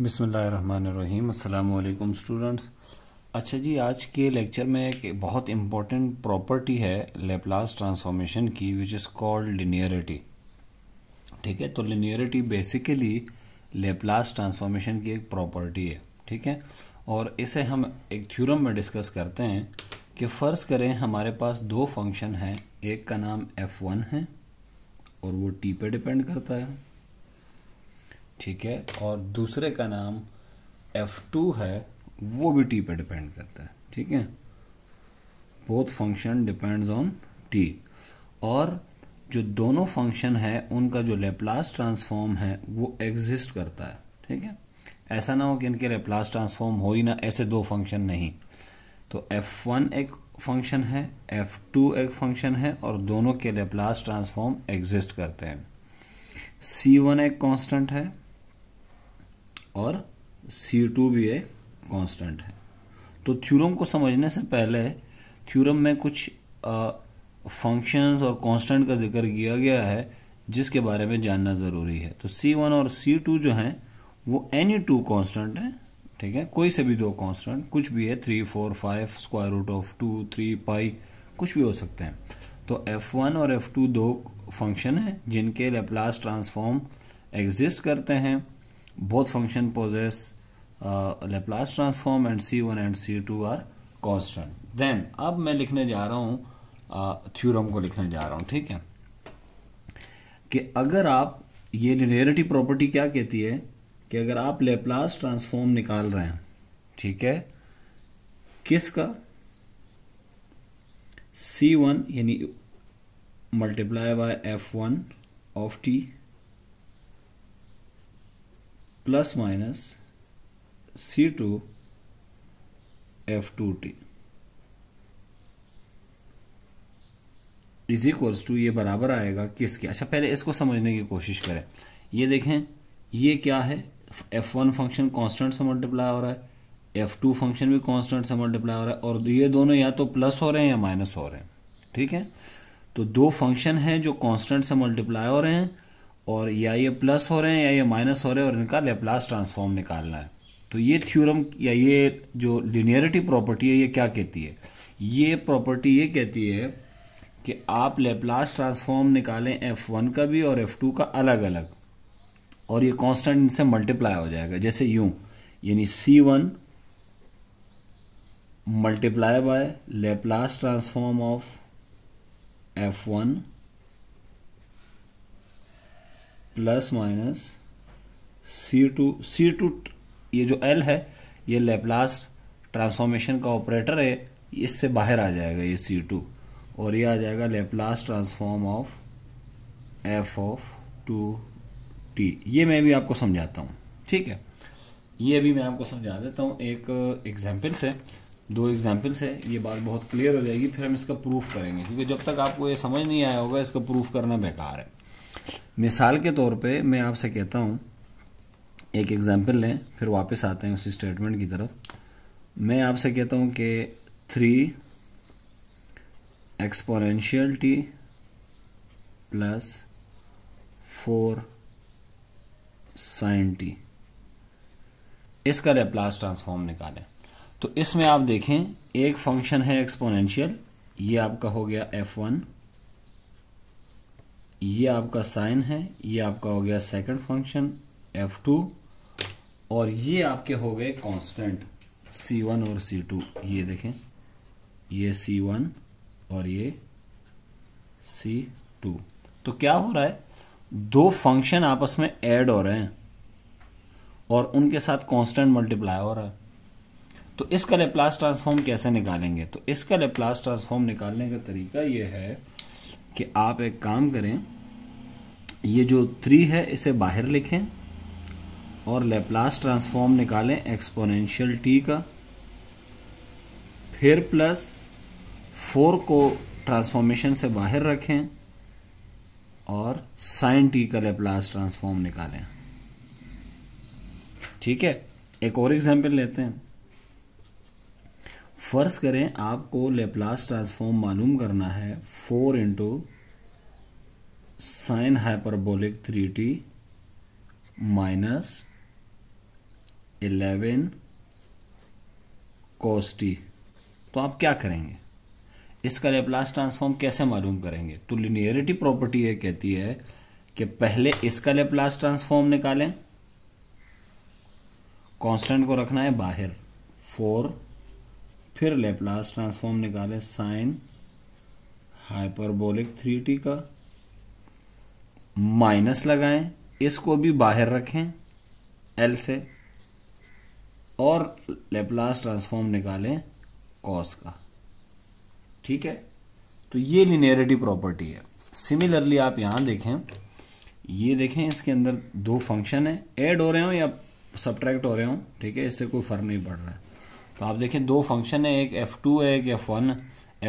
बिसमीम अल्लाम स्टूडेंट्स अच्छा जी आज के लेक्चर में एक बहुत इम्पॉर्टेंट प्रॉपर्टी है लेप्लास ट्रांसफॉर्मेशन की विच इज़ कॉल्ड लिनियरिटी ठीक है तो लिनियरिटी बेसिकली लेप्लास ट्रांसफॉर्मेशन की एक प्रॉपर्टी है ठीक है और इसे हम एक थ्योरम में डिस्कस करते हैं कि फ़र्ज़ करें हमारे पास दो फंक्शन हैं एक का नाम एफ़ वन है और वो टी पर डिपेंड करता है ठीक है और दूसरे का नाम F2 है वो भी टी पे डिपेंड करता है ठीक है both function depends on T और जो दोनों फंक्शन है उनका जो लेप्लास ट्रांसफॉर्म है वो एग्जिस्ट करता है ठीक है ऐसा ना हो कि इनके लेप्लास ट्रांसफॉर्म हो ही ना ऐसे दो फंक्शन नहीं तो F1 एक फंक्शन है F2 एक फंक्शन है और दोनों के लेप्लास ट्रांसफॉर्म एग्जिस्ट करते हैं C1 एक कांस्टेंट है और सी टू भी एक कांस्टेंट है तो थ्योरम को समझने से पहले थ्योरम में कुछ फंक्शंस और कांस्टेंट का जिक्र किया गया है जिसके बारे में जानना ज़रूरी है तो सी वन और सी टू जो हैं वो एनी टू कॉन्स्टेंट हैं ठीक है कोई से भी दो कांस्टेंट कुछ भी है three four five square root of two three pi कुछ भी हो सकते हैं तो एफ वन और एफ टू दो फंक्शन हैं जिनके लेप्लास ट्रांसफॉर्म एग्जिस्ट करते हैं Both function possess uh, Laplace transform and C1 and C2 are constant. Then अब मैं लिखने जा रहा हूँ थ्योरम uh, को लिखने जा रहा हूँ ठीक है कि अगर आप ये लिनियरिटी प्रॉपर्टी क्या कहती है कि अगर आप लेप्लास ट्रांसफॉर्म निकाल रहे हैं ठीक है किसका सी वन यानी multiply by F one of T plus minus C two F two T is equals to ये बराबर आएगा किसके अच्छा पहले इसको समझने की कोशिश करें ये देखें ये क्या है एफ वन फंक्शन कांस्टेंट से मल्टीप्लाई हो रहा है एफ टू फंक्शन भी कांस्टेंट से मल्टीप्लाई हो रहा है और ये दोनों या तो प्लस हो रहे हैं या माइनस हो रहे हैं ठीक है तो दो फंक्शन हैं जो कांस्टेंट से मल्टीप्लाई हो रहे हैं और या ये प्लस हो रहे हैं या ये माइनस हो रहे हैं और इनका लेप्लास ट्रांसफॉर्म निकालना है तो ये थ्योरम या ये जो लिनियरिटी प्रॉपर्टी है ये क्या कहती है ये प्रॉपर्टी ये कहती है कि आप लेप्लास ट्रांसफॉर्म निकालें एफ़ वन का भी और एफ़ टू का अलग अलग और ये कांस्टेंट इनसे मल्टीप्लाई हो जाएगा जैसे यूं यानी C one multiply by Laplace transform of F one plus minus C two C two ये जो एल है ये लेप्लास ट्रांसफॉर्मेशन का ऑपरेटर है इससे बाहर आ जाएगा ये सी टू और ये आ जाएगा Laplace transform of F of two T ये मैं भी आपको समझाता हूँ ठीक है ये भी मैं आपको समझा देता हूँ एक एग्जाम्पल से दो एग्जाम्पल्स है ये बात बहुत क्लियर हो जाएगी फिर हम इसका प्रूफ करेंगे क्योंकि जब तक आपको ये समझ नहीं आया होगा इसका प्रूफ करना बेकार है मिसाल के तौर पे मैं आपसे कहता हूँ एक एग्ज़ाम्पल लें फिर वापस आते हैं उसी स्टेटमेंट की तरफ मैं आपसे कहता हूँ कि three exponential T plus four sine T इसका लेप्लास ट्रांसफॉर्म निकालें तो इसमें आप देखें एक फंक्शन है एक्सपोनेंशियल ये आपका हो गया एफ वन ये आपका साइन है ये आपका हो गया सेकंड फंक्शन एफ टू और ये आपके हो गए कांस्टेंट सी वन और सी टू ये देखें ये सी वन और ये सी टू तो क्या हो रहा है दो फंक्शन आपस में ऐड हो रहे हैं और उनके साथ कांस्टेंट मल्टीप्लाई हो रहा है तो इसका लेप्लास ट्रांसफॉर्म कैसे निकालेंगे तो इसका लेप्लास ट्रांसफॉर्म निकालने का तरीका ये है कि आप एक काम करें ये जो थ्री है इसे बाहर लिखें और लेप्लास ट्रांसफॉर्म निकालें एक्सपोनेंशियल टी का फिर प्लस फोर को ट्रांसफॉर्मेशन से बाहर रखें और साइन टी का लेप्लास ट्रांसफॉर्म निकालें ठीक है एक और एग्जांपल लेते हैं फ़र्ज़ करें आपको लेप्लास ट्रांसफॉर्म मालूम करना है four into sine hyperbolic three T minus eleven cos T तो आप क्या करेंगे इसका लेप्लास ट्रांसफॉर्म कैसे मालूम करेंगे तो लिनियरिटी प्रॉपर्टी ये कहती है कि पहले इसका लेप्लास ट्रांसफॉर्म निकालें कांस्टेंट को रखना है बाहर फोर फिर लेप्लास ट्रांसफॉर्म निकालें साइन हाइपरबोलिक थ्री टी का माइनस लगाएं इसको भी बाहर रखें एल से और लेप्लास ट्रांसफॉर्म निकालें कॉस का ठीक है तो ये लिनियरिटी प्रॉपर्टी है सिमिलरली आप यहाँ देखें ये देखें इसके अंदर दो फंक्शन है ऐड हो रहे हों या सब्ट्रैक्ट हो रहे हों ठीक है इससे कोई फ़र्क नहीं पड़ रहा है तो आप देखें दो फंक्शन है एक एफ़ टू है एक F one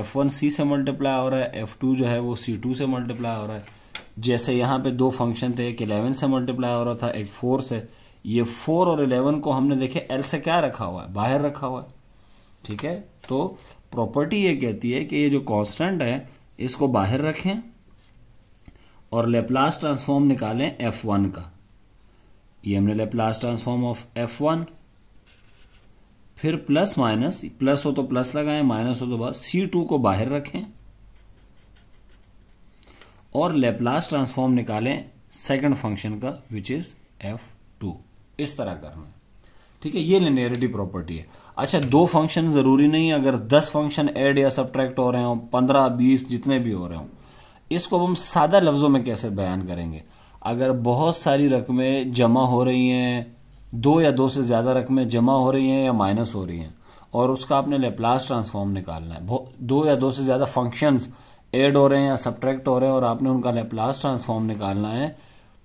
F one C से मल्टीप्लाई हो रहा है एफ़ टू जो है वो सी टू से मल्टीप्लाई हो रहा है जैसे यहाँ पे दो फंक्शन थे एक इलेवन से मल्टीप्लाई हो रहा था एक फोर से ये फोर और इलेवन को हमने देखे एल से क्या रखा हुआ है बाहर रखा हुआ है ठीक है तो प्रॉपर्टी ये कहती है कि ये जो कॉन्स्टेंट है इसको बाहर रखें और लेप्लास ट्रांसफॉर्म निकालें एफ वन का ये हमने Laplace transform of F one फिर प्लस माइनस प्लस हो तो प्लस लगाएं माइनस हो तो बस सी टू को बाहर रखें और लेप्लास ट्रांसफॉर्म निकालें सेकंड फंक्शन का विच इज़ एफ टू इस तरह करना है ठीक है ये लिनियरिटी प्रॉपर्टी है अच्छा दो फंक्शन ज़रूरी नहीं अगर दस फंक्शन एड या सब्ट्रैक्ट हो रहे हो पंद्रह बीस जितने भी हो रहे हो इसको हम सादा लफ्ज़ों में कैसे बयान करेंगे अगर बहुत सारी रकमें जमा हो रही हैं दो या दो से ज़्यादा रकमें जमा हो रही हैं या माइनस हो रही हैं और उसका आपने लेप्लास ट्रांसफॉर्म निकालना है दो या दो से ज़्यादा फंक्शंस ऐड हो रहे हैं या सब्ट्रैक्ट हो रहे हैं और आपने उनका लेप्लास ट्रांसफॉर्म निकालना है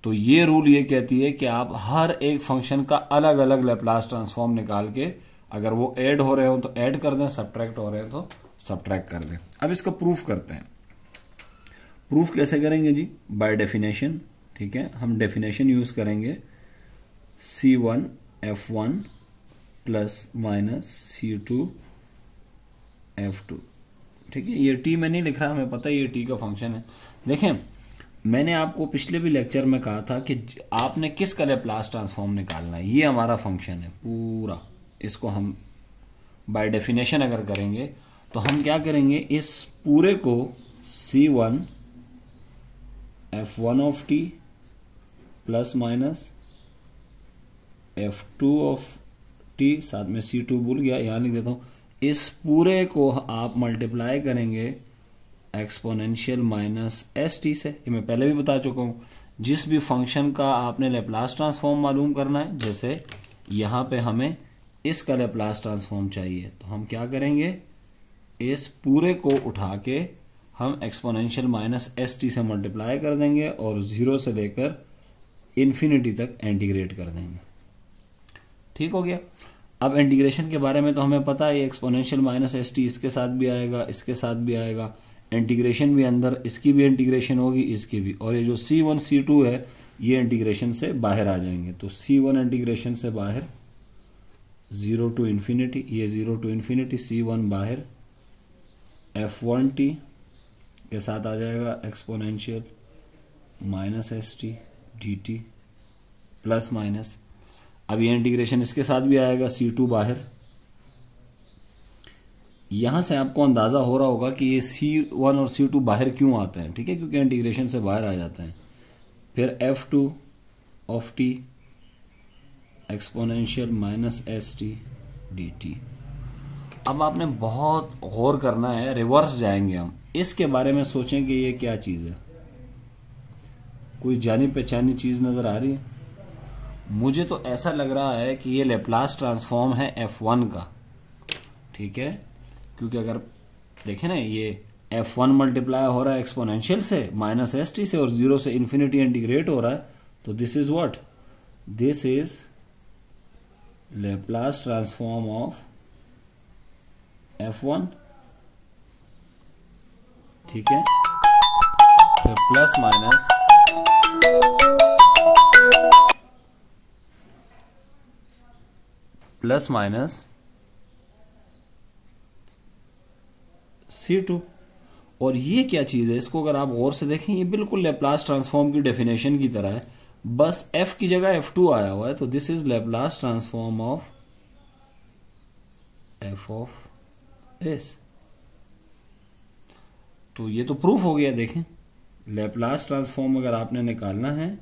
तो ये रूल ये कहती है कि आप हर एक फंक्शन का अलग अलग लेप्लास ट्रांसफॉर्म निकाल के अगर वो ऐड हो रहे हो तो ऐड कर दें सब्ट्रैक्ट हो रहे हैं तो सब्ट्रैक्ट कर दें अब इसका प्रूफ करते हैं प्रूफ कैसे करेंगे जी बाय डेफिनेशन ठीक है हम डेफिनेशन यूज़ करेंगे C one F one plus minus C two F two ठीक है ये टी में नहीं लिख रहा हमें पता है ये टी का फंक्शन है देखें मैंने आपको पिछले भी लेक्चर में कहा था कि आपने किस का लेप्लास ट्रांसफॉर्म निकालना है ये हमारा फंक्शन है पूरा इसको हम बाय डेफिनेशन अगर करेंगे तो हम क्या करेंगे इस पूरे को C one F one of T plus minus F two of T साथ में सी टू भूल गया यहाँ लिख देता हूँ इस पूरे को आप मल्टीप्लाई करेंगे एक्सपोनेंशियल माइनस एस टी से ये मैं पहले भी बता चुका हूँ जिस भी फंक्शन का आपने लेप्लास ट्रांसफॉर्म मालूम करना है जैसे यहाँ पे हमें इसका लेप्लास ट्रांसफॉर्म चाहिए तो हम क्या करेंगे इस पूरे को उठा के हम एक्सपोनेंशियल माइनस एस टी से मल्टीप्लाई कर देंगे और ज़ीरो से लेकर इन्फिनिटी तक इंटीग्रेट कर देंगे ठीक हो गया अब इंटीग्रेशन के बारे में तो हमें पता है एक्सपोनेंशियल माइनस एस टी इसके साथ भी आएगा इसके साथ भी आएगा इंटीग्रेशन भी अंदर इसकी भी इंटीग्रेशन होगी इसकी भी और ये जो सी वन सी टू है ये इंटीग्रेशन से बाहर आ जाएंगे तो सी वन इंटीग्रेशन से बाहर ज़ीरो टू इन्फिनिटी ये zero to infinity C one बाहर एफ वन टी के साथ आ जाएगा exponential minus S T D T plus minus अब ये इंटीग्रेशन इसके साथ भी आएगा सी टू बाहर यहां से आपको अंदाज़ा हो रहा होगा कि ये सी वन और सी टू बाहर क्यों आते हैं ठीक है क्योंकि इंटीग्रेशन से बाहर आ जाते हैं फिर F two of T exponential minus S T D T अब आपने बहुत गौर करना है रिवर्स जाएंगे हम इसके बारे में सोचें कि ये क्या चीज़ है कोई जानी पहचानी चीज़ नज़र आ रही है मुझे तो ऐसा लग रहा है कि ये लेप्लास ट्रांसफॉर्म है एफ़ वन का ठीक है क्योंकि अगर देखें ना ये एफ़ वन मल्टीप्लाई हो रहा है एक्सपोनेंशियल से माइनस एस टी से और ज़ीरो से इन्फिनिटी इंटीग्रेट हो रहा है तो this is what this is Laplace transform of F one ठीक है plus minus plus minus C two और ये क्या चीज़ है इसको अगर आप गौर से देखें ये बिल्कुल लेप्लास ट्रांसफॉर्म की डेफिनेशन की तरह है बस एफ की जगह एफ टू आया हुआ है तो this is Laplace transform of F of S तो ये तो प्रूफ हो गया देखें लेप्लास ट्रांसफॉर्म अगर आपने निकालना है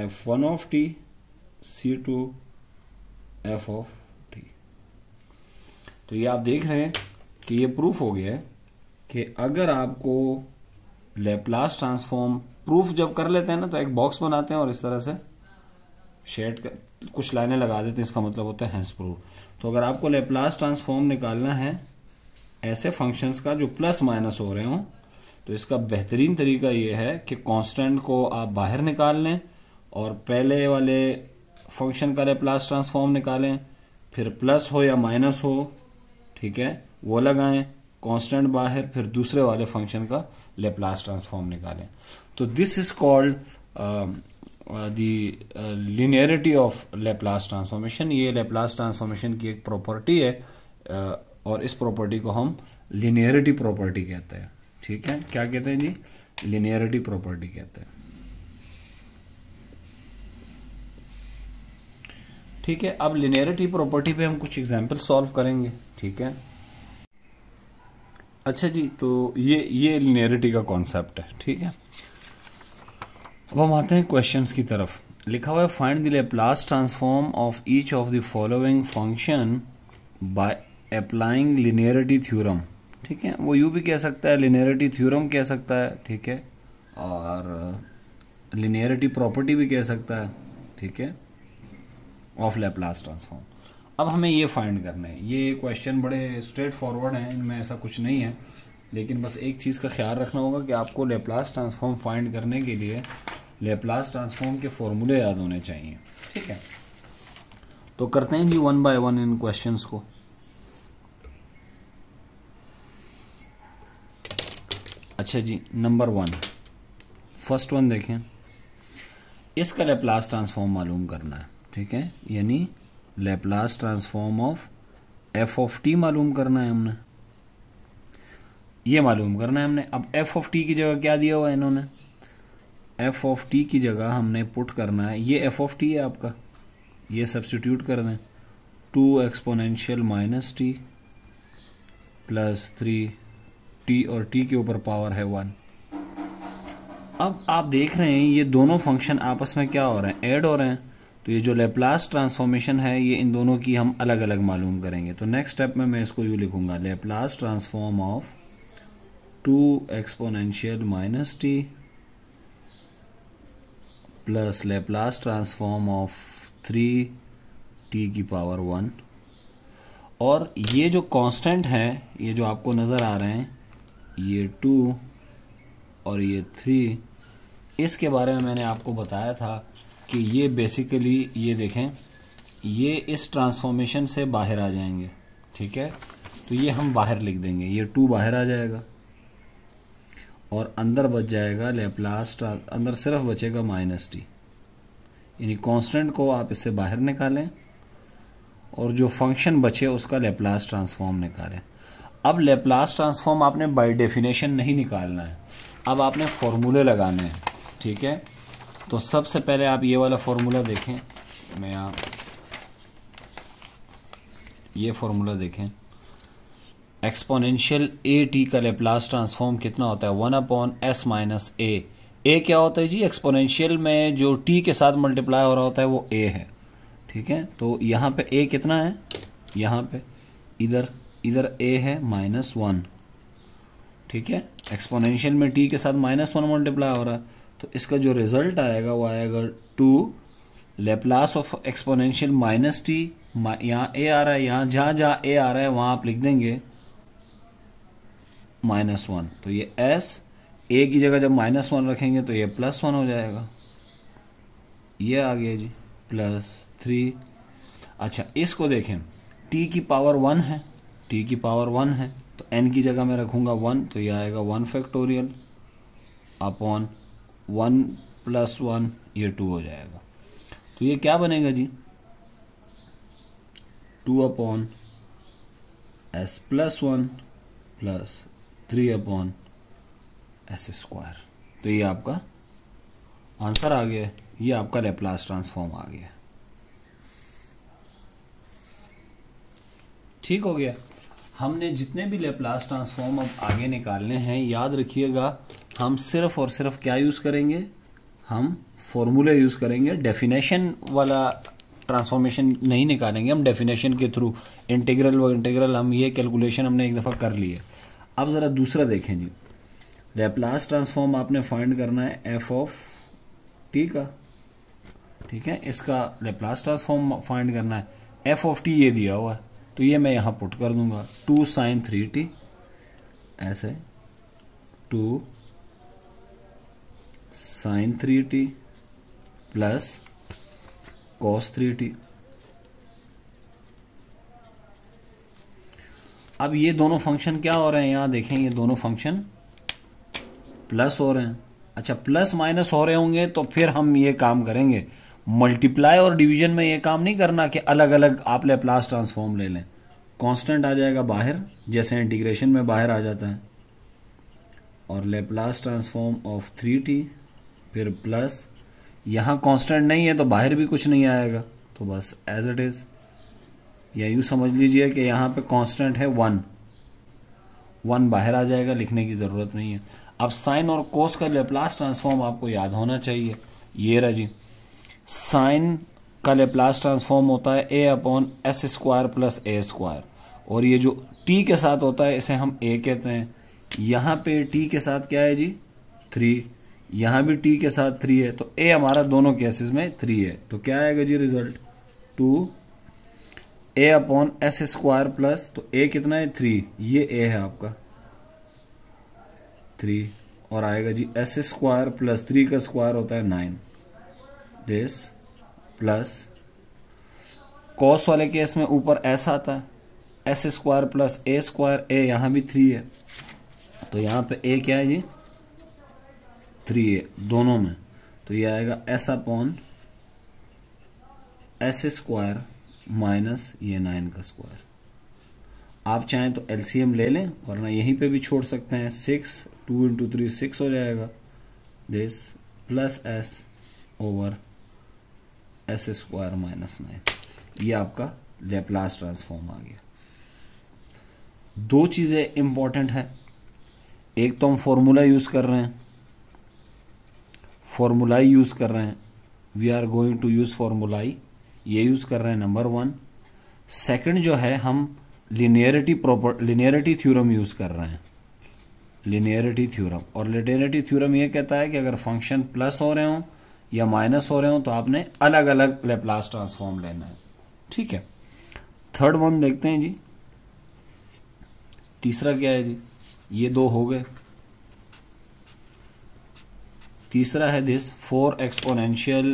F one of T C two F of T तो ये आप देख रहे हैं कि ये प्रूफ हो गया है कि अगर आपको लेप्लास ट्रांसफॉर्म प्रूफ जब कर लेते हैं ना तो एक बॉक्स बनाते हैं और इस तरह से शेड कर कुछ लाइनें लगा देते हैं इसका मतलब होता है हैंस प्रूफ तो अगर आपको लेप्लास ट्रांसफॉर्म निकालना है ऐसे फंक्शंस का जो प्लस माइनस हो रहे हों तो इसका बेहतरीन तरीका ये है कि कांस्टेंट को आप बाहर निकाल लें और पहले वाले फंक्शन का लेप्लास ट्रांसफॉर्म निकालें फिर प्लस हो या माइनस हो ठीक है वो लगाएं कांस्टेंट बाहर फिर दूसरे वाले फंक्शन का लेप्लास ट्रांसफॉर्म निकालें तो this is called the linearity of Laplace transformation ये लेप्लास ट्रांसफॉर्मेशन की एक प्रॉपर्टी है uh, और इस प्रॉपर्टी को हम लिनियरिटी प्रॉपर्टी कहते हैं ठीक है क्या कहते हैं जी लिनियरिटी प्रॉपर्टी कहते हैं ठीक है अब लिनियरिटी प्रॉपर्टी पे हम कुछ एग्जाम्पल सॉल्व करेंगे ठीक है अच्छा जी तो ये ये लिनियरिटी का कॉन्सेप्ट है ठीक है अब हम आते हैं क्वेश्चन की तरफ लिखा हुआ है find the Laplace transform of each of the following function by applying linearity theorem ठीक है वो यू भी कह सकता है लिनियरिटी थ्योरम कह सकता है ठीक है और लिनियरिटी प्रॉपर्टी भी कह सकता है ठीक है ऑफ लेप्लास ट्रांसफॉर्म अब हमें ये फाइंड करना है ये क्वेश्चन बड़े स्ट्रेट फॉरवर्ड हैं इनमें ऐसा कुछ नहीं है लेकिन बस एक चीज़ का ख्याल रखना होगा कि आपको लेप्लास ट्रांसफॉर्म फाइंड करने के लिए लेप्लास ट्रांसफॉर्म के फॉर्मूले याद होने चाहिए ठीक है तो करते हैं जी वन बाय वन इन क्वेश्चंस को अच्छा जी नंबर वन फर्स्ट वन देखें इसका लेप्लास ट्रांसफॉर्म मालूम करना है ठीक है यानी Laplace transform of F of T मालूम करना है हमने ये मालूम करना है हमने अब एफ ऑफ टी की जगह क्या दिया हुआ है इन्होंने एफ ऑफ टी की जगह हमने पुट करना है ये एफ ऑफ टी है आपका ये सब्सटीट्यूट कर दें two exponential minus T plus three T और टी के ऊपर पावर है वन अब आप देख रहे हैं ये दोनों फंक्शन आपस में क्या हो रहे हैं ऐड हो रहे हैं तो ये जो लेप्लास ट्रांसफॉर्मेशन है ये इन दोनों की हम अलग अलग मालूम करेंगे तो नेक्स्ट स्टेप में मैं इसको यूँ लिखूंगा Laplace transform of two exponential minus T plus Laplace transform of three T की पावर वन और ये जो कांस्टेंट है ये जो आपको नज़र आ रहे हैं ये टू और ये थ्री इसके बारे में मैंने आपको बताया था कि ये बेसिकली ये देखें ये इस ट्रांसफॉर्मेशन से बाहर आ जाएंगे ठीक है तो ये हम बाहर लिख देंगे ये टू बाहर आ जाएगा और अंदर बच जाएगा लेप्लास अंदर सिर्फ बचेगा माइनस टी यानी कांस्टेंट को आप इससे बाहर निकालें और जो फंक्शन बचे उसका लेप्लास ट्रांसफॉर्म निकालें अब लेप्लास ट्रांसफॉर्म आपने बाय डेफिनेशन नहीं निकालना है अब आपने फॉर्मूले लगाने हैं ठीक है तो सबसे पहले आप ये वाला फॉर्मूला देखें मैं आप ये फॉर्मूला देखें एक्सपोनेंशियल ए टी का लेप्लास ट्रांसफॉर्म कितना होता है one upon S minus A A क्या होता है जी एक्सपोनेंशियल में जो टी के साथ मल्टीप्लाई हो रहा होता है वो ए है ठीक है तो यहाँ पे ए कितना है यहाँ पे इधर इधर ए है माइनस वन ठीक है एक्सपोनेंशियल में टी के साथ माइनस वन मल्टीप्लाई हो रहा है तो इसका जो रिजल्ट आएगा वो आएगा two Laplace of exponential minus T यहाँ ए आ रहा है यहाँ जहाँ जहाँ ए आ रहा है वहाँ आप लिख देंगे माइनस वन तो ये एस ए की जगह जब माइनस वन रखेंगे तो ये प्लस वन हो जाएगा ये आ गया जी प्लस थ्री अच्छा इसको देखें टी की पावर वन है टी की पावर वन है तो एन की जगह मैं रखूँगा वन तो ये आएगा one factorial upon one plus one ये टू हो जाएगा तो ये क्या बनेगा जी two upon S plus one plus three upon S square तो ये आपका आंसर आ गया ये आपका लेप्लास ट्रांसफॉर्म आ गया ठीक हो गया हमने जितने भी लेप्लास ट्रांसफॉर्म अब आगे निकालने हैं याद रखिएगा हम सिर्फ और सिर्फ क्या यूज़ करेंगे हम फॉर्मूले यूज़ करेंगे डेफिनेशन वाला ट्रांसफॉर्मेशन नहीं निकालेंगे हम डेफिनेशन के थ्रू इंटीग्रल व इंटीग्रल हम ये कैलकुलेशन हमने एक दफ़ा कर लिया अब ज़रा दूसरा देखें जी लैपलास ट्रांसफॉर्म आपने फाइंड करना है एफ ऑफ टी का ठीक है इसका लैपलास ट्रांसफॉर्म फाइंड करना है एफ ऑफ टी ये दिया हुआ है तो ये मैं यहाँ पुट कर दूंगा टू साइन थ्री टी ऐसे two sine three T plus cos three T अब ये दोनों फंक्शन क्या हो रहे हैं यहां देखें ये दोनों फंक्शन प्लस हो रहे हैं अच्छा प्लस माइनस हो रहे होंगे तो फिर हम ये काम करेंगे मल्टीप्लाई और डिवीजन में ये काम नहीं करना कि अलग अलग आप लेप्लास ट्रांसफॉर्म ले लें कांस्टेंट आ जाएगा बाहर जैसे इंटीग्रेशन में बाहर आ जाता है और Laplace transform of three T फिर प्लस यहाँ कांस्टेंट नहीं है तो बाहर भी कुछ नहीं आएगा तो बस एज इट इज़ या यूँ समझ लीजिए कि यहाँ पे कांस्टेंट है वन वन बाहर आ जाएगा लिखने की ज़रूरत नहीं है अब साइन और कोस का लेप्लास ट्रांसफॉर्म आपको याद होना चाहिए ये रहा जी साइन का लेप्लास ट्रांसफॉर्म होता है A upon S square plus A square और ये जो टी के साथ होता है इसे हम ए कहते हैं यहाँ पे टी के साथ क्या है जी थ्री यहां भी टी के साथ थ्री है तो ए हमारा दोनों केसेस में थ्री है तो क्या आएगा जी result two A upon S square plus तो ए कितना है थ्री ये ए है आपका थ्री और आएगा जी एस स्क्वायर प्लस थ्री का स्क्वायर होता है नाइन दिस प्लस कॉस वाले केस में ऊपर एस आता है S square plus A square A यहां भी थ्री है तो यहां पे ए क्या है जी थ्री ए दोनों में तो ये आएगा S upon S square minus ये नाइन का स्क्वायर आप चाहें तो एलसीएम ले लें वरना यहीं पे भी छोड़ सकते हैं six two into three six हो जाएगा this plus S over S square minus nine ये आपका लेप्लास ट्रांसफॉर्म आ गया दो चीज़ें इम्पॉर्टेंट हैं एक तो हम फॉर्मूला यूज़ कर रहे हैं फार्मूलाई यूज़ कर रहे हैं we are going to use formulae ये यूज़ कर रहे हैं नंबर वन सेकंड जो है हम linearity proper linearity theorem use कर रहे हैं लिनियरिटी थ्योरम और लिनियरिटी थ्योरम ये कहता है कि अगर फंक्शन प्लस हो रहे हों या माइनस हो रहे हों तो आपने अलग अलग लेप्लास ट्रांसफॉर्म लेना है ठीक है थर्ड वन देखते हैं जी तीसरा क्या है जी ये दो हो गए तीसरा है दिस फोर एक्सपोनेंशियल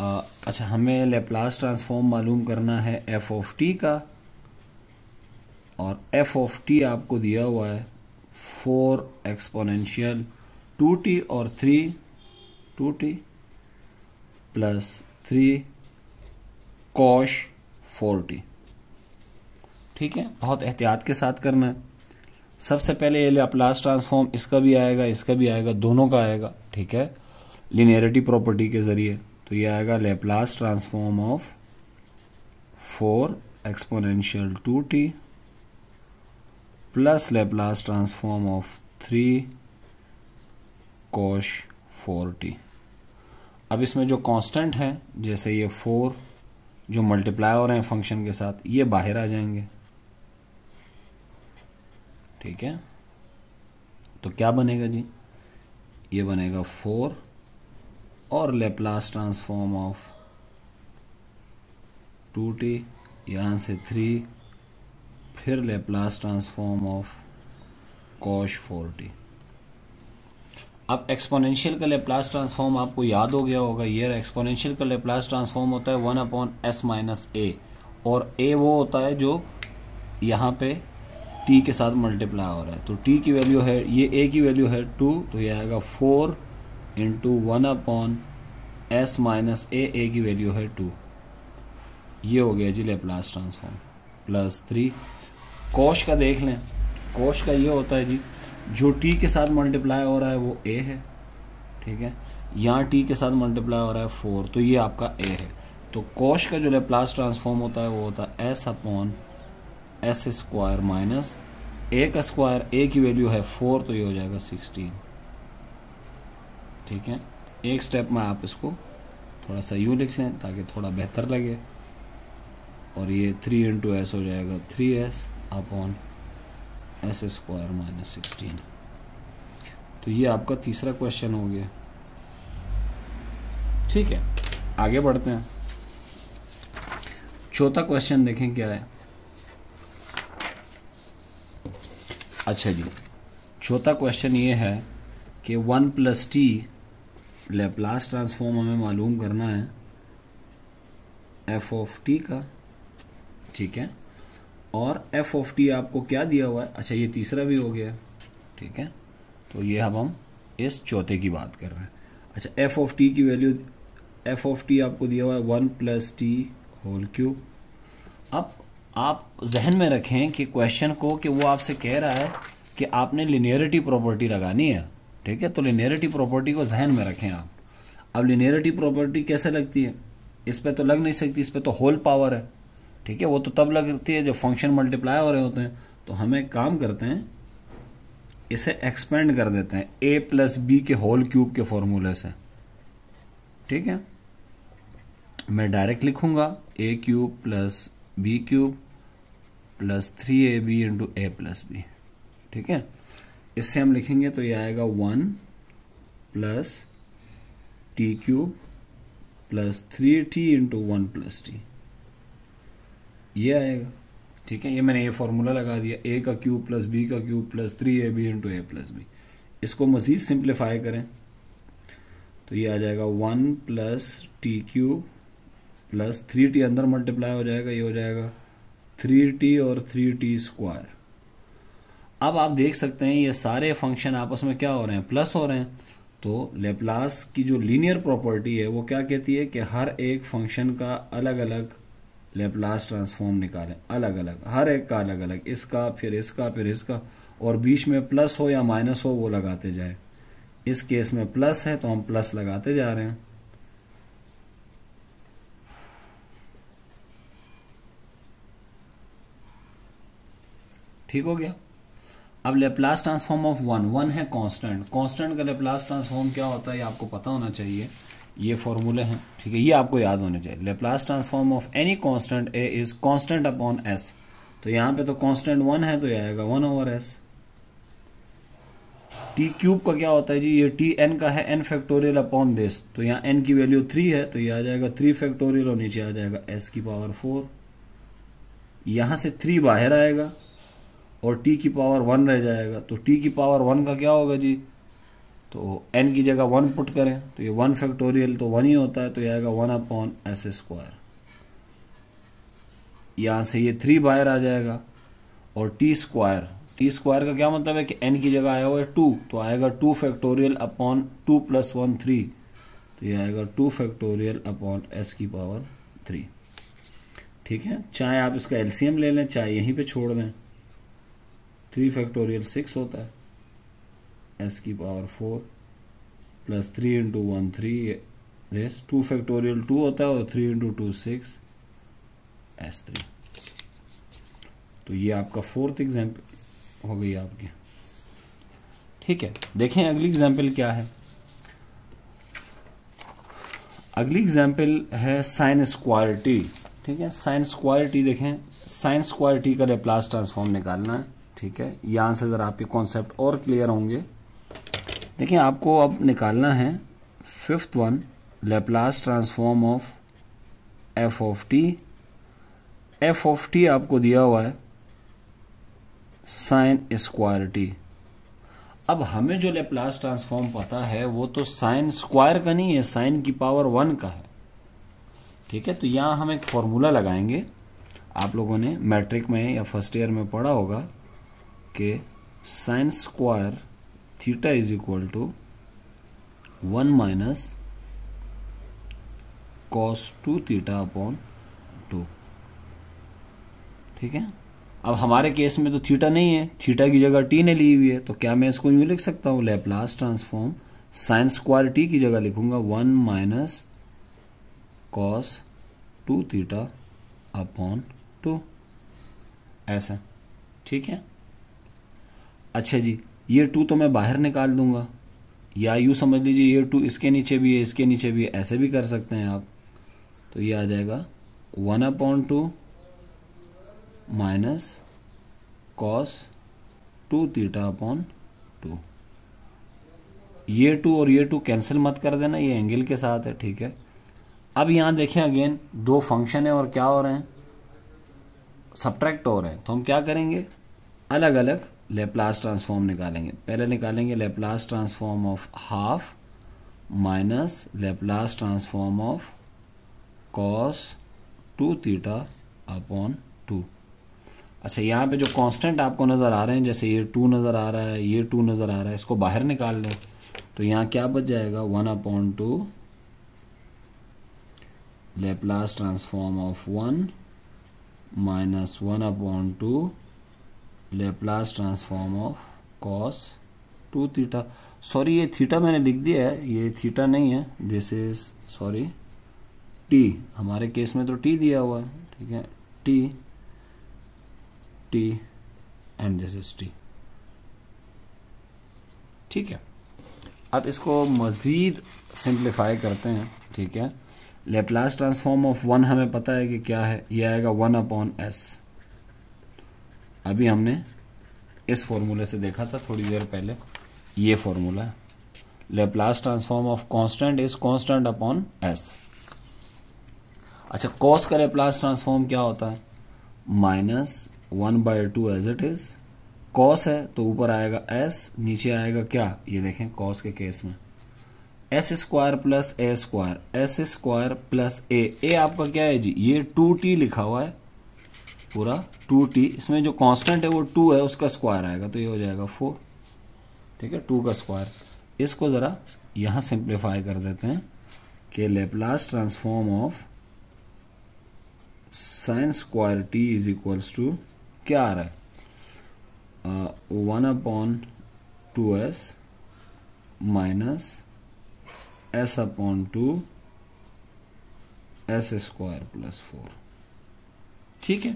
अच्छा हमें लेप्लास ट्रांसफॉर्म मालूम करना है एफ ऑफ टी का और एफ ऑफ टी आपको दिया हुआ है फोर एक्सपोनेंशियल टू टी और three two T plus three cosh four T ठीक है बहुत एहतियात के साथ करना है सबसे पहले ये लेप्लास ट्रांसफॉर्म इसका भी आएगा इसका भी आएगा दोनों का आएगा ठीक है लिनियरिटी प्रॉपर्टी के ज़रिए तो ये आएगा Laplace transform of four exponential two T plus Laplace transform of three cosh four T अब इसमें जो कांस्टेंट हैं जैसे ये फोर जो मल्टीप्लाई हो रहे हैं फंक्शन के साथ ये बाहर आ जाएंगे ठीक है तो क्या बनेगा जी ये बनेगा फोर और Laplace transform of two T यहाँ से थ्री फिर Laplace transform of cosh four T अब एक्सपोनेंशियल का लेप्लास ट्रांसफॉर्म आपको याद हो गया होगा ये एक्सपोनेंशियल का लेप्लास ट्रांसफॉर्म होता है one upon S minus A और ए वो होता है जो यहाँ पे टी के साथ मल्टीप्लाई हो रहा है तो टी की वैल्यू है ये ए की वैल्यू है टू तो ये आएगा four into one upon S minus A A की वैल्यू है टू ये हो गया जी Laplace transform plus three cosh का देख लें कोश का ये होता है जी जो टी के साथ मल्टीप्लाई हो रहा है वो ए है ठीक है यहाँ टी के साथ मल्टीप्लाई हो रहा है फोर तो ये आपका ए है तो कोश का जो लेप्लास ट्रांसफॉर्म होता है वो होता है S upon S square minus A का स्क्वायर ए की वैल्यू है फोर तो ये हो जाएगा सिक्सटीन ठीक है एक स्टेप में आप इसको थोड़ा सा यू लिख लें ताकि थोड़ा बेहतर लगे और ये थ्री इंटू एस हो जाएगा three S upon S square minus sixteen तो ये आपका तीसरा क्वेश्चन हो गया ठीक है आगे बढ़ते हैं चौथा क्वेश्चन देखें क्या है अच्छा जी चौथा क्वेश्चन ये है कि one plus T Laplace transform हमें मालूम करना है एफ ऑफ टी का ठीक है और एफ ऑफ टी आपको क्या दिया हुआ है अच्छा ये तीसरा भी हो गया ठीक है तो ये अब हम इस चौथे की बात कर रहे हैं अच्छा एफ ऑफ टी की वैल्यू एफ ऑफ टी आपको दिया हुआ है one plus T whole cube अब आप जहन में रखें कि क्वेश्चन को कि वो आपसे कह रहा है कि आपने लिनियरिटी प्रॉपर्टी लगानी है ठीक है तो लिनियरिटी प्रॉपर्टी को जहन में रखें आप अब लिनियरिटी प्रॉपर्टी कैसे लगती है इस पर तो लग नहीं सकती इस पर तो होल पावर है ठीक है वो तो तब लगती है जब फंक्शन मल्टीप्लाई हो रहे होते हैं तो हम एक काम करते हैं इसे एक्सपेंड कर देते हैं ए प्लस बी के होल क्यूब के फॉर्मूले से ठीक है मैं डायरेक्ट लिखूंगा A cube plus B cube plus three A B into A plus B ठीक है इससे हम लिखेंगे तो ये आएगा one plus T cube plus three T into one plus T ये आएगा ठीक है ये मैंने ये फार्मूला लगा दिया ए का क्यूब प्लस बी का cube plus three A B into A plus B इसको मज़ीद सिंप्लीफाई करें तो ये आ जाएगा one plus T cube plus three T अंदर मल्टीप्लाई हो जाएगा ये हो जाएगा थ्री टी और थ्री टी स्क्वायर अब आप देख सकते हैं ये सारे फंक्शन आपस में क्या हो रहे हैं प्लस हो रहे हैं तो लेप्लास की जो लीनियर प्रॉपर्टी है वो क्या कहती है कि हर एक फंक्शन का अलग अलग लेप्लास ट्रांसफॉर्म निकालें अलग अलग हर एक का अलग अलग इसका फिर इसका फिर इसका और बीच में प्लस हो या माइनस हो वो लगाते जाए इस केस में प्लस है तो हम प्लस लगाते जा रहे हैं ठीक हो गया अब Laplace transform of one one है कांस्टेंट कांस्टेंट का लेप्लास ट्रांसफॉर्म क्या होता है ये आपको पता होना चाहिए ये फॉर्मूले हैं ठीक है ये आपको याद होने चाहिए Laplace transform of any constant A is constant upon S तो यहां पे तो कांस्टेंट वन है तो ये आएगा one over S T cube का क्या होता है जी ये टी एन का है एन फैक्टोरियल अपॉन दिस तो यहाँ एन की वैल्यू थ्री है तो ये आ जाएगा थ्री फैक्टोरियल और नीचे आ जाएगा एस की पावर फोर यहां से थ्री बाहर आएगा और टी की पावर वन रह जाएगा तो टी की पावर वन का क्या होगा जी तो एन की जगह वन पुट करें तो ये वन फैक्टोरियल तो वन ही होता है तो ये आएगा वन अपॉन एस स्क्वायर यहाँ से ये थ्री बाहर आ जाएगा और टी स्क्वायर टी स्क्वायर का क्या मतलब है कि एन की जगह आया हुआ है टू तो आएगा two factorial upon two plus one three तो ये आएगा टू फैक्टोरियल अपॉन एस की पावर थ्री ठीक है चाहे आप इसका एलसीएम ले लें चाहे यहीं पे छोड़ दें थ्री फैक्टोरियल सिक्स होता है एस की power four plus three into one three this two factorial two होता है और three into two six S three तो ये आपका फोर्थ एग्जाम्पल हो गई आपकी ठीक है देखें अगली एग्जाम्पल क्या है अगली एग्जाम्पल है साइन स्क्वायर टी ठीक है साइन स्क्वायर टी देखें साइन स्क्वायर टी का लेप्लास ट्रांसफॉर्म निकालना है ठीक है यहाँ से ज़रा आपके कॉन्सेप्ट और क्लियर होंगे देखिए आपको अब निकालना है fifth one Laplace transform of F of T F of T आपको दिया हुआ है साइन स्क्वायर टी अब हमें जो लेप्लास ट्रांसफॉर्म पता है वो तो साइन स्क्वायर का नहीं है साइन की पावर वन का है ठीक है तो यहाँ हम एक फॉर्मूला लगाएंगे आप लोगों ने मैट्रिक में या फर्स्ट ईयर में पढ़ा होगा के sine square theta is equal to one minus cos two theta upon two ठीक है अब हमारे केस में तो थीटा नहीं है थीटा की जगह टी ने ली हुई है तो क्या मैं इसको यूं लिख सकता हूं Laplace transform sine square T की जगह लिखूंगा one minus cos two theta upon two ऐसा ठीक है अच्छा जी ये टू तो मैं बाहर निकाल दूंगा या यूँ समझ लीजिए ये टू इसके नीचे भी है इसके नीचे भी है ऐसे भी कर सकते हैं आप तो ये आ जाएगा one upon two minus cos two theta upon two ये टू और ये टू कैंसिल मत कर देना ये एंगल के साथ है ठीक है अब यहाँ देखें अगेन दो फंक्शन है और क्या हो रहे हैं सब्ट्रैक्ट हो रहे हैं तो हम क्या करेंगे अलग अलग लेप्लास ट्रांसफॉर्म निकालेंगे पहले निकालेंगे Laplace transform of half minus Laplace transform of cos two theta upon two अच्छा यहाँ पे जो कांस्टेंट आपको नज़र आ रहे हैं जैसे ये टू नज़र आ रहा है ये टू नज़र आ रहा है इसको बाहर निकाल लें तो यहाँ क्या बच जाएगा one upon two Laplace transform of one minus one upon two Laplace transform of cos two theta sorry ये थीटा मैंने लिख दिया है ये थीटा नहीं है दिस इज सॉरी टी हमारे केस में तो टी दिया हुआ है ठीक है T T and this is T ठीक है अब इसको मज़ीद सिंप्लीफाई करते हैं ठीक है लेप्लास ट्रांसफॉर्म ऑफ वन हमें पता है कि क्या है ये आएगा वन अपॉन एस अभी हमने इस फॉर्मूले से देखा था थोड़ी देर पहले ये formula Laplace transform of constant is constant upon S अच्छा कॉस का लेप्लास ट्रांसफॉर्म क्या होता है minus one by two as it is cos है तो ऊपर आएगा एस नीचे आएगा क्या ये देखें कॉस के केस में S square plus A square S square plus A A आपका क्या है जी ये टू टी लिखा हुआ है पूरा टू टी इसमें जो कांस्टेंट है वो टू है उसका स्क्वायर आएगा तो ये हो जाएगा फोर ठीक है टू का स्क्वायर इसको ज़रा यहाँ सिंप्लीफाई कर देते हैं कि Laplace transform of sine square T is equals to क्या आ रहा है one upon two S minus S upon two S square plus four ठीक है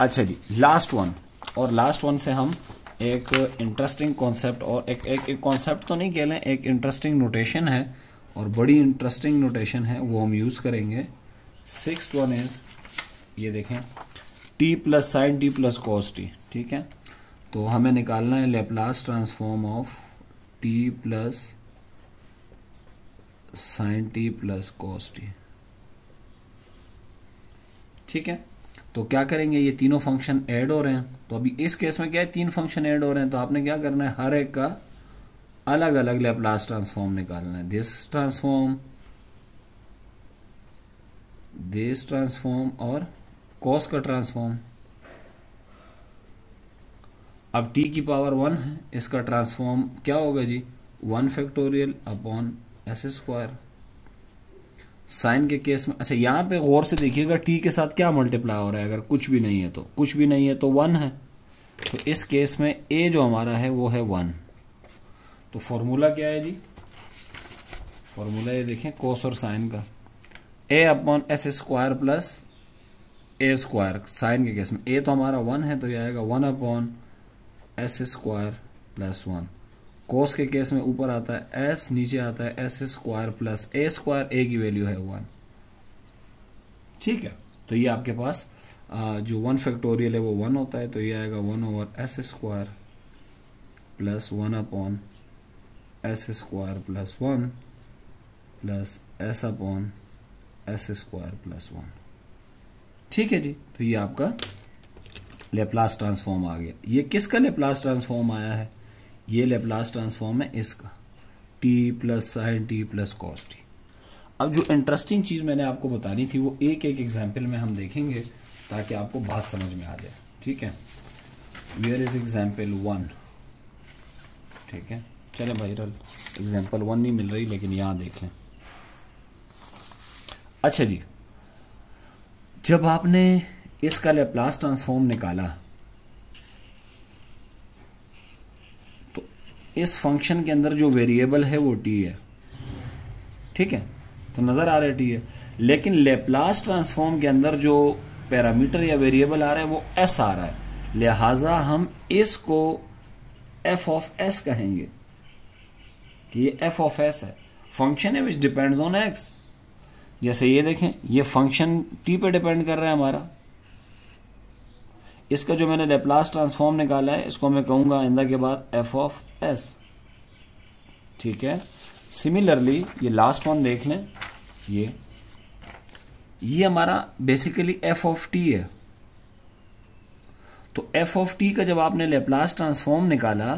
अच्छा जी लास्ट वन और लास्ट वन से हम एक इंटरेस्टिंग कॉन्सेप्ट और एक एक एक कॉन्सेप्ट तो नहीं कह लें एक इंटरेस्टिंग नोटेशन है और बड़ी इंटरेस्टिंग नोटेशन है वो हम यूज़ करेंगे सिक्स वन इज ये देखें T plus sine T plus cos T ठीक है तो हमें निकालना है Laplace transform of T plus sine T plus cos T ठीक है तो क्या करेंगे ये तीनों फंक्शन ऐड हो रहे हैं तो अभी इस केस में क्या है तीन फंक्शन ऐड हो रहे हैं तो आपने क्या करना है हर एक का अलग अलग लेप्लास ट्रांसफॉर्म निकालना है दिस ट्रांसफॉर्म दिस ट्रांसफॉर्म और कॉस का ट्रांसफॉर्म अब टी की पावर वन है इसका ट्रांसफॉर्म क्या होगा जी one factorial upon S square sine के केस में अच्छा यहाँ पे गौर से देखिएगा टी के साथ क्या मल्टीप्लाई हो रहा है अगर कुछ भी नहीं है तो कुछ भी नहीं है तो वन है तो इस केस में ए जो हमारा है वो है वन तो फॉर्मूला क्या है जी फॉर्मूला ये देखें कोस और साइन का A upon S square plus A square sine के केस में ए तो हमारा वन है तो ये आएगा one upon S square plus one cos के केस में ऊपर आता है एस नीचे आता है S square plus A square A की वैल्यू है वन ठीक है तो ये आपके पास जो वन फैक्टोरियल है वो वन होता है तो ये आएगा one over S square plus one upon S square plus one plus s upon S square plus one ठीक है जी तो ये आपका लेप्लास ट्रांसफॉर्म आ गया ये किसका लेप्लास ट्रांसफॉर्म आया है ये लेप्लास ट्रांसफॉर्म है इसका t plus sine T plus cos t अब जो इंटरेस्टिंग चीज़ मैंने आपको बतानी थी वो एक एक एग्जाम्पल में हम देखेंगे ताकि आपको बात समझ में आ जाए ठीक है वेयर इज़ एग्जाम्पल वन ठीक है चले भाई एग्जाम्पल वन नहीं मिल रही लेकिन यहाँ देख लें अच्छा जी जब आपने इसका लेप्लास ट्रांसफॉर्म निकाला इस फंक्शन के अंदर जो वेरिएबल है वो टी है ठीक है तो नज़र आ रहा है टी है लेकिन लेप्लास ट्रांसफॉर्म के अंदर जो पैरामीटर या वेरिएबल आ रहा है वो एस आ रहा है लिहाजा हम इसको एफ ऑफ एस कहेंगे कि ये एफ ऑफ एस है फंक्शन है विच डिपेंड्स ऑन एक्स जैसे ये देखें ये फंक्शन टी पे डिपेंड कर रहा है हमारा इसका जो मैंने लेप्लास ट्रांसफॉर्म निकाला है इसको मैं कहूंगा आइंदा के बाद एफ ऑफ एस ठीक है सिमिलरली ये लास्ट वन देख लें ये ये हमारा बेसिकली एफ ऑफ टी है तो एफ ऑफ टी का जब आपने लेप्लास ट्रांसफॉर्म निकाला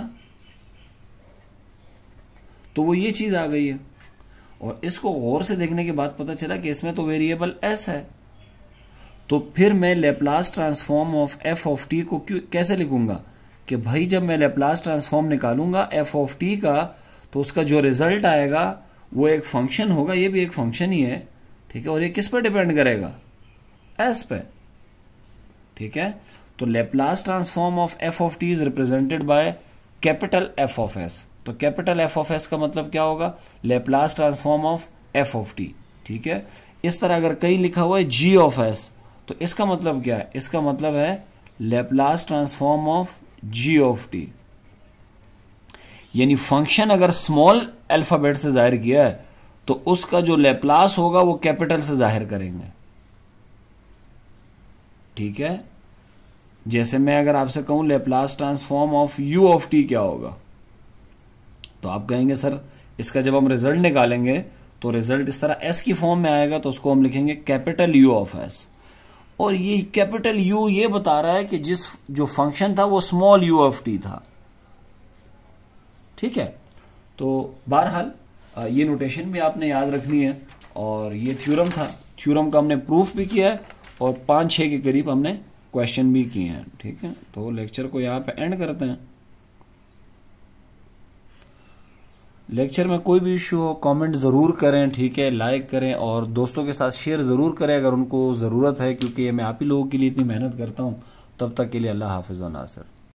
तो वो ये चीज़ आ गई है और इसको गौर से देखने के बाद पता चला कि इसमें तो वेरिएबल एस है तो फिर मैं Laplace transform of F of t को क्यों कैसे लिखूंगा कि भाई जब मैं लेप्लास ट्रांसफॉर्म निकालूंगा एफ ऑफ टी का तो उसका जो रिजल्ट आएगा वो एक फंक्शन होगा ये भी एक फंक्शन ही है ठीक है और ये किस पर डिपेंड करेगा एस पे ठीक है तो Laplace transform of F of t is represented by capital F of S तो कैपिटल एफ ऑफ एस का मतलब क्या होगा Laplace transform of F of t ठीक है इस तरह अगर कहीं लिखा हुआ है जी ऑफ एस तो इसका मतलब क्या है इसका मतलब है Laplace transform of g of t यानी फंक्शन अगर स्मॉल अल्फाबेट से जाहिर किया है तो उसका जो लेप्लास होगा वो कैपिटल से जाहिर करेंगे ठीक है जैसे मैं अगर आपसे कहूं Laplace transform of u of t क्या होगा तो आप कहेंगे सर इसका जब हम रिजल्ट निकालेंगे तो रिजल्ट इस तरह एस की फॉर्म में आएगा तो उसको हम लिखेंगे कैपिटल यू ऑफ एस और ये कैपिटल यू ये बता रहा है कि जिस जो फंक्शन था वो स्मॉल यू ऑफ टी था ठीक है तो बहरहाल ये नोटेशन भी आपने याद रखनी है और ये थ्योरम था थ्योरम का हमने प्रूफ भी किया है और पाँच छः के करीब हमने क्वेश्चन भी किए हैं ठीक है तो लेक्चर को यहाँ पे एंड करते हैं लेक्चर में कोई भी इशू हो कमेंट ज़रूर करें ठीक है लाइक करें और दोस्तों के साथ शेयर ज़रूर करें अगर उनको ज़रूरत है क्योंकि मैं आप ही लोगों के लिए इतनी मेहनत करता हूँ तब तक के लिए अल्लाह हाफिज़ नासर